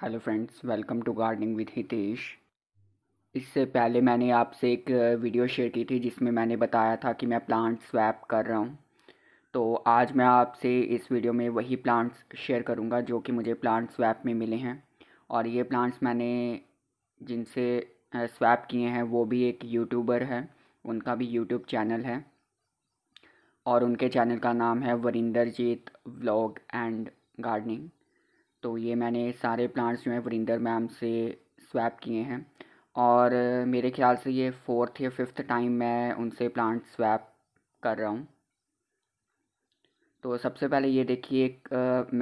hello friends welcome to gardening with Hitesh इससे पहले मैंने आपसे एक वीडियो शेयर की थी जिसमें मैंने बताया था कि मैं प्लांट्स स्वैप कर रहा हूँ तो आज मैं आपसे इस वीडियो में वही प्लांट्स शेयर करूँगा जो कि मुझे प्लांट्स स्वैप में मिले हैं और ये प्लांट्स मैंने जिनसे स्वैप किए हैं वो भी एक यूट्यूबर है उनका भी यूट्यूब चैनल है और उनके चैनल का नाम है वरिंदरजीत व्लॉग एंड गार्डनिंग तो ये मैंने सारे प्लांट्स जो हैं वरिंदर मैम से स्वैप किए हैं और मेरे ख्याल से ये फोर्थ या फिफ्थ टाइम मैं उनसे प्लांट स्वैप कर रहा हूँ तो सबसे पहले ये देखिए एक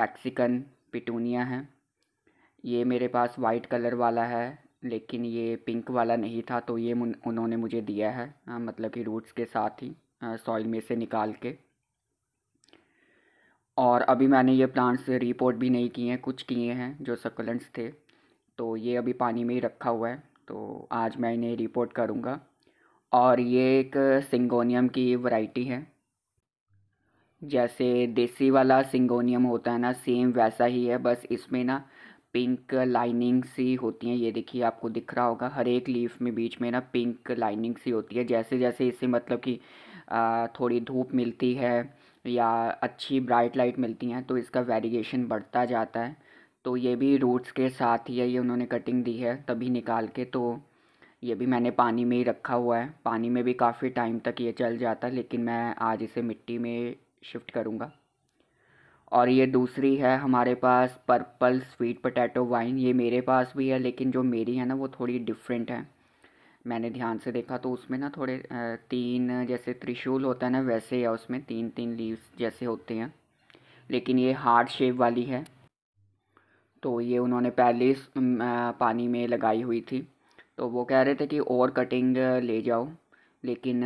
मैक्सिकन पिटूनिया है ये मेरे पास वाइट कलर वाला है लेकिन ये पिंक वाला नहीं था तो ये उन्होंने मुझे दिया है आ, मतलब कि रूट्स के साथ ही सॉइल में से निकाल के और अभी मैंने ये प्लांट्स रिपोर्ट भी नहीं किए हैं कुछ किए हैं जो सकलेंट्स थे तो ये अभी पानी में ही रखा हुआ है तो आज मैं इन्हें रिपोर्ट करूँगा और ये एक सिंगोनियम की वैरायटी है जैसे देसी वाला सिंगोनियम होता है ना सेम वैसा ही है बस इसमें ना पिंक लाइनिंग सी होती हैं ये देखिए आपको दिख रहा होगा हर एक लीफ में बीच में ना पिंक लाइनिंग सी होती है जैसे जैसे इसे मतलब कि थोड़ी धूप मिलती है या अच्छी ब्राइट लाइट मिलती हैं तो इसका वेरिएशन बढ़ता जाता है तो ये भी रूट्स के साथ ही है ये उन्होंने कटिंग दी है तभी निकाल के तो ये भी मैंने पानी में ही रखा हुआ है पानी में भी काफ़ी टाइम तक ये चल जाता है लेकिन मैं आज इसे मिट्टी में शिफ्ट करूँगा और ये दूसरी है हमारे पास पर्पल स्वीट पोटैटो वाइन ये मेरे पास भी है लेकिन जो मेरी है ना वो थोड़ी डिफरेंट है मैंने ध्यान से देखा तो उसमें ना थोड़े तीन जैसे त्रिशूल होता है ना वैसे या उसमें तीन तीन लीव्स जैसे होते हैं लेकिन ये हार्ड शेप वाली है तो ये उन्होंने पहले पानी में लगाई हुई थी तो वो कह रहे थे कि और कटिंग ले जाओ लेकिन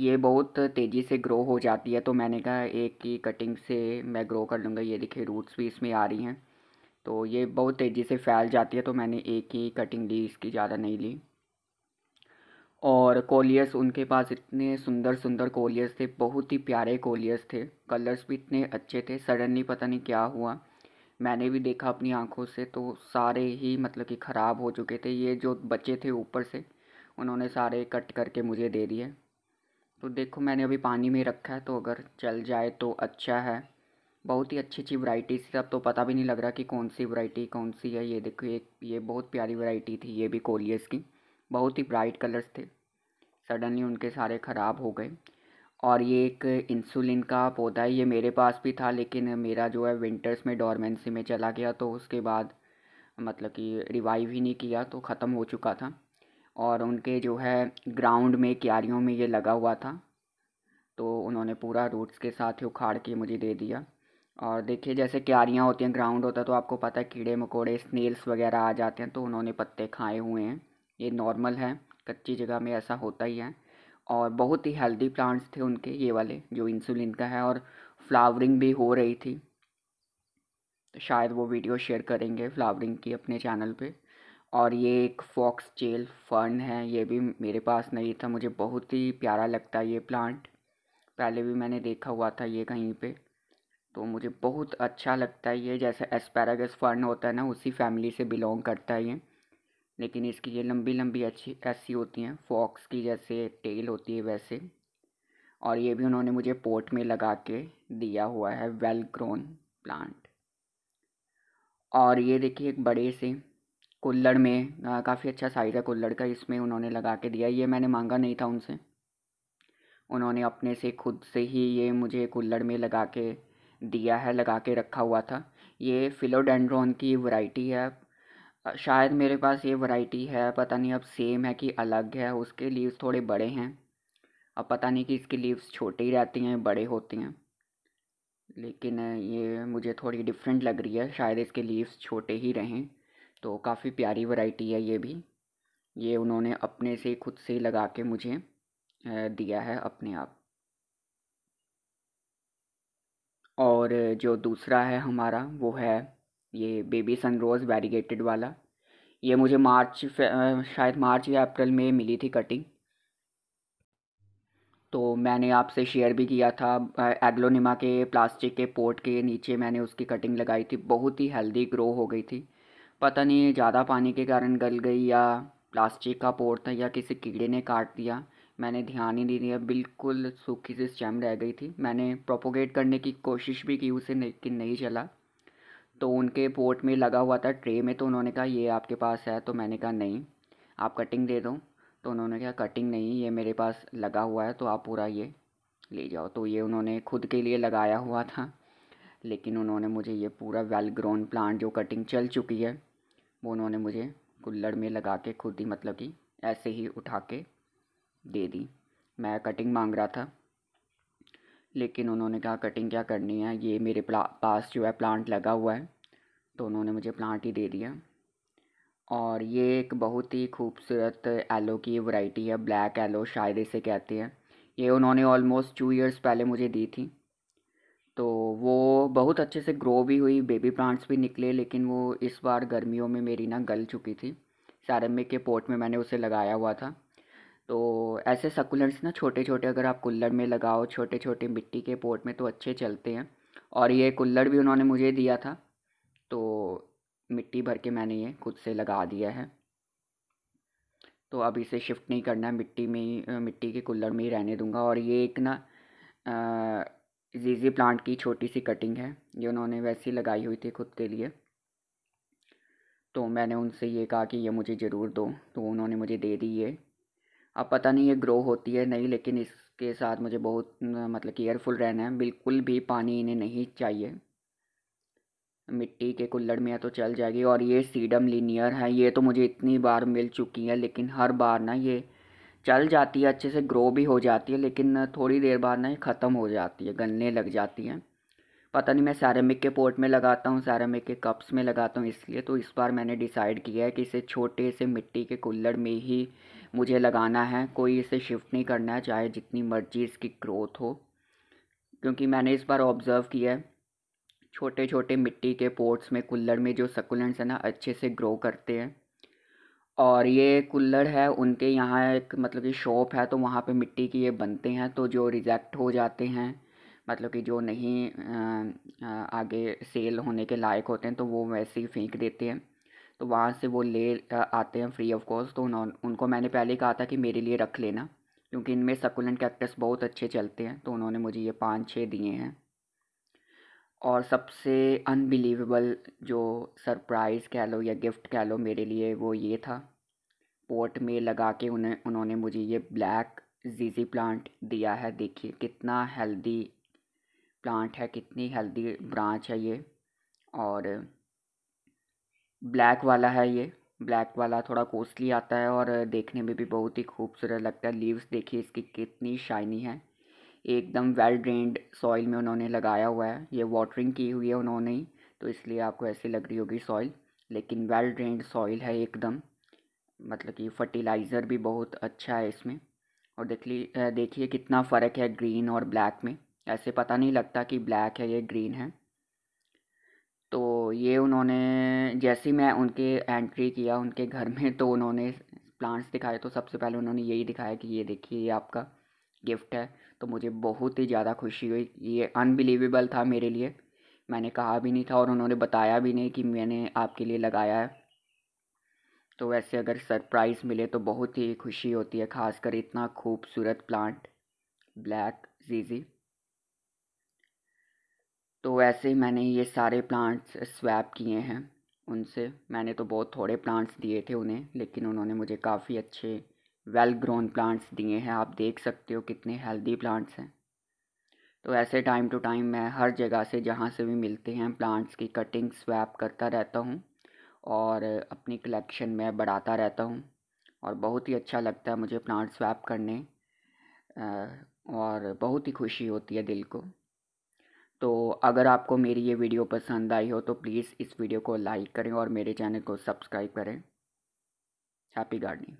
ये बहुत तेज़ी से ग्रो हो जाती है तो मैंने कहा एक की कटिंग से मैं ग्रो कर लूँगा ये देखिए रूट्स भी इसमें आ रही हैं तो ये बहुत तेज़ी से फैल जाती है तो मैंने एक ही कटिंग ली इसकी ज़्यादा नहीं ली और कोलियस उनके पास इतने सुंदर सुंदर कोलियर्स थे बहुत ही प्यारे कोलियर्स थे कलर्स भी इतने अच्छे थे सडनली पता नहीं क्या हुआ मैंने भी देखा अपनी आंखों से तो सारे ही मतलब कि ख़राब हो चुके थे ये जो बचे थे ऊपर से उन्होंने सारे कट करके मुझे दे दिए तो देखो मैंने अभी पानी में रखा है तो अगर चल जाए तो अच्छा है बहुत ही अच्छी अच्छी वरायटी थी अब तो पता भी नहीं लग रहा कि कौन सी वरायटी कौन सी है ये देखो ये ये बहुत प्यारी वरायटी थी ये भी कोलियस की बहुत ही ब्राइट कलर्स थे सडनली उनके सारे ख़राब हो गए और ये एक इंसुलिन का पौधा है ये मेरे पास भी था लेकिन मेरा जो है विंटर्स में डॉर्मेंसी में चला गया तो उसके बाद मतलब कि रिवाइव ही नहीं किया तो ख़त्म हो चुका था और उनके जो है ग्राउंड में क्यारियों में ये लगा हुआ था तो उन्होंने पूरा रूट्स के साथ ही उखाड़ के मुझे दे दिया और देखिए जैसे क्यारियाँ होती हैं ग्राउंड होता है तो आपको पता है कीड़े मकोड़े स्नेल्स वगैरह आ जाते हैं तो उन्होंने पत्ते खाए हुए हैं ये नॉर्मल है कच्ची जगह में ऐसा होता ही है और बहुत ही हेल्दी प्लांट्स थे उनके ये वाले जो इंसुलिन का है और फ्लावरिंग भी हो रही थी तो शायद वो वीडियो शेयर करेंगे फ्लावरिंग की अपने चैनल पे और ये एक फॉक्स चेल फर्न है ये भी मेरे पास नहीं था मुझे बहुत ही प्यारा लगता है ये प्लांट पहले भी मैंने देखा हुआ था ये कहीं पे तो मुझे बहुत अच्छा लगता है ये जैसे एस्पैरागस फर्न होता है ना उसी फैमिली से बिलोंग करता है ये लेकिन इसकी ये लंबी लंबी अच्छी ऐसी होती हैं फॉक्स की जैसे टेल होती है वैसे और ये भी उन्होंने मुझे पोर्ट में लगा के दिया हुआ है वेल ग्रोन प्लांट और ये देखिए एक बड़े से कुल्लड़ में काफ़ी अच्छा साइज़ है कुल्लड़ का इसमें उन्होंने लगा के दिया ये मैंने मांगा नहीं था उनसे उन्होंने अपने से खुद से ही ये मुझे कुल्लड़ में लगा के दिया है लगा के रखा हुआ था ये फिलोडेंड्रॉन की वैरायटी है शायद मेरे पास ये वैरायटी है पता नहीं अब सेम है कि अलग है उसके लीव्स थोड़े बड़े हैं अब पता नहीं कि इसकी लीव्स छोटी रहती हैं बड़े होती हैं लेकिन ये मुझे थोड़ी डिफरेंट लग रही है शायद इसके लीव्स छोटे ही रहें तो काफ़ी प्यारी वैरायटी है ये भी ये उन्होंने अपने से खुद से लगा के मुझे दिया है अपने आप और जो दूसरा है हमारा वो है ये बेबी सन रोज़ वेरीगेटेड वाला ये मुझे मार्च शायद मार्च या अप्रैल में मिली थी कटिंग तो मैंने आपसे शेयर भी किया था एग्लोनिमा के प्लास्टिक के पोर्ट के नीचे मैंने उसकी कटिंग लगाई थी बहुत ही हेल्दी ग्रो हो गई थी पता नहीं ज़्यादा पानी के कारण गल गई या प्लास्टिक का पोर्ट था या किसी कीड़े ने काट दिया मैंने ध्यान ही नहीं दिया बिल्कुल सूखी सी स्टेम रह गई थी मैंने प्रोपोगेट करने की कोशिश भी की उसे लेकिन नहीं चला तो उनके पोर्ट में लगा हुआ था ट्रे में तो उन्होंने कहा ये आपके पास है तो मैंने कहा नहीं आप कटिंग दे दो तो उन्होंने कहा कटिंग नहीं ये मेरे पास लगा हुआ है तो आप पूरा ये ले जाओ तो ये उन्होंने खुद के लिए लगाया हुआ था लेकिन उन्होंने मुझे ये पूरा वेल ग्रोन प्लांट जो कटिंग चल चुकी है वो उन्होंने मुझे कुल्लड़ में लगा के खुद ही मतलब कि ऐसे ही उठा के दे दी मैं कटिंग मांग रहा था लेकिन उन्होंने कहा कटिंग क्या करनी है ये मेरे पास जो है प्लांट लगा हुआ है तो उन्होंने मुझे प्लांट ही दे दिया और ये एक बहुत ही खूबसूरत एलो की वैरायटी है ब्लैक एलो शायद इसे कहते हैं ये उन्होंने ऑलमोस्ट टू इयर्स पहले मुझे दी थी तो वो बहुत अच्छे से ग्रो भी हुई बेबी प्लांट्स भी निकले लेकिन वो इस बार गर्मियों में मेरी ना गल चुकी थी सैरमिक के पोट में मैंने उसे लगाया हुआ था तो ऐसे सकुलेंट्स ना छोटे छोटे अगर आप कुल्लड़ में लगाओ छोटे छोटे मिट्टी के पोट में तो अच्छे चलते हैं और ये कुल्लड़ भी उन्होंने मुझे दिया था तो मिट्टी भर के मैंने ये खुद से लगा दिया है तो अब इसे शिफ्ट नहीं करना है मिट्टी में ही मिट्टी के कुल्लड़ में ही रहने दूंगा और ये एक ना जीजी प्लांट की छोटी सी कटिंग है ये उन्होंने वैसी लगाई हुई थी खुद के लिए तो मैंने उनसे ये कहा कि ये मुझे ज़रूर दो तो उन्होंने मुझे दे दी ये अब पता नहीं ये ग्रो होती है नहीं लेकिन इसके साथ मुझे बहुत मतलब केयरफुल रहना है बिल्कुल भी पानी इन्हें नहीं चाहिए मिट्टी के कुल्लड़ में तो चल जाएगी और ये सीडम लीनियर है ये तो मुझे इतनी बार मिल चुकी है लेकिन हर बार ना ये चल जाती है अच्छे से ग्रो भी हो जाती है लेकिन थोड़ी देर बाद ना ये ख़त्म हो जाती है गलने लग जाती हैं पता नहीं मैं सैरामिक के पोर्ट में लगाता हूँ सैरामिक के कप्स में लगाता हूँ इसलिए तो इस बार मैंने डिसाइड किया है कि इसे छोटे से मिट्टी के कुल्लड़ में ही मुझे लगाना है कोई इसे शिफ्ट नहीं करना है चाहे जितनी मर्जी इसकी ग्रोथ हो क्योंकि मैंने इस बार ऑब्ज़र्व किया है छोटे छोटे मिट्टी के पोर्ट्स में कुल्लड़ में जो सकुलेंट्स हैं ना अच्छे से ग्रो करते हैं और ये कुल्लड़ है उनके यहाँ एक मतलब कि शॉप है तो वहाँ पे मिट्टी की ये बनते हैं तो जो रिजेक्ट हो जाते हैं मतलब कि जो नहीं आगे सेल होने के लायक होते हैं तो वो वैसे ही फेंक देते हैं तो वहाँ से वो ले आते हैं फ्री ऑफ कॉस्ट तो उन्होंने उनको मैंने पहले कहा था कि मेरे लिए रख लेना क्योंकि इनमें सकुलेंट कैक्टस बहुत अच्छे चलते हैं तो उन्होंने मुझे ये पाँच छः दिए हैं और सबसे अनबिलीवेबल जो सरप्राइज़ कह लो या गिफ्ट कह लो मेरे लिए वो ये था पोर्ट में लगा के उन्हें उन्होंने मुझे ये ब्लैक जीजी प्लांट दिया है देखिए कितना हेल्दी प्लांट है कितनी हेल्दी ब्रांच है ये और ब्लैक वाला है ये ब्लैक वाला थोड़ा कॉस्टली आता है और देखने में भी बहुत ही खूबसूरत लगता है लीव्स देखिए इसकी कितनी शाइनी है एकदम वेल ड्रेंड सॉइल में उन्होंने लगाया हुआ है ये वाटरिंग की हुई है उन्होंने ही तो इसलिए आपको ऐसी लग रही होगी सॉइल लेकिन वेल ड्रेंड सॉइल है एकदम मतलब कि फर्टिलाइज़र भी बहुत अच्छा है इसमें और देख ली देखिए कितना फ़र्क है ग्रीन और ब्लैक में ऐसे पता नहीं लगता कि ब्लैक है ये ग्रीन है तो ये उन्होंने जैसे ही मैं उनके एंट्री किया उनके घर में तो उन्होंने प्लांट्स दिखाए तो सबसे पहले उन्होंने यही दिखाया कि ये देखिए ये आपका गिफ्ट है तो मुझे बहुत ही ज़्यादा खुशी हुई ये अनबिलीवेबल था मेरे लिए मैंने कहा भी नहीं था और उन्होंने बताया भी नहीं कि मैंने आपके लिए लगाया है तो वैसे अगर सरप्राइज़ मिले तो बहुत ही खुशी होती है खासकर इतना खूबसूरत प्लांट ब्लैक जीजी तो वैसे ही मैंने ये सारे प्लांट्स स्वैप किए हैं उनसे मैंने तो बहुत थोड़े प्लांट्स दिए थे उन्हें लेकिन उन्होंने मुझे काफ़ी अच्छे वेल ग्रोन प्लांट्स दिए हैं आप देख सकते हो कितने हेल्दी प्लांट्स हैं तो ऐसे टाइम टू टाइम मैं हर जगह से जहाँ से भी मिलते हैं प्लांट्स की कटिंग स्वैप करता रहता हूँ और अपनी कलेक्शन में बढ़ाता रहता हूँ और बहुत ही अच्छा लगता है मुझे प्लांट स्वैप करने और बहुत ही खुशी होती है दिल को तो अगर आपको मेरी ये वीडियो पसंद आई हो तो प्लीज़ इस वीडियो को लाइक करें और मेरे चैनल को सब्सक्राइब करें हैप्पी गार्डनिंग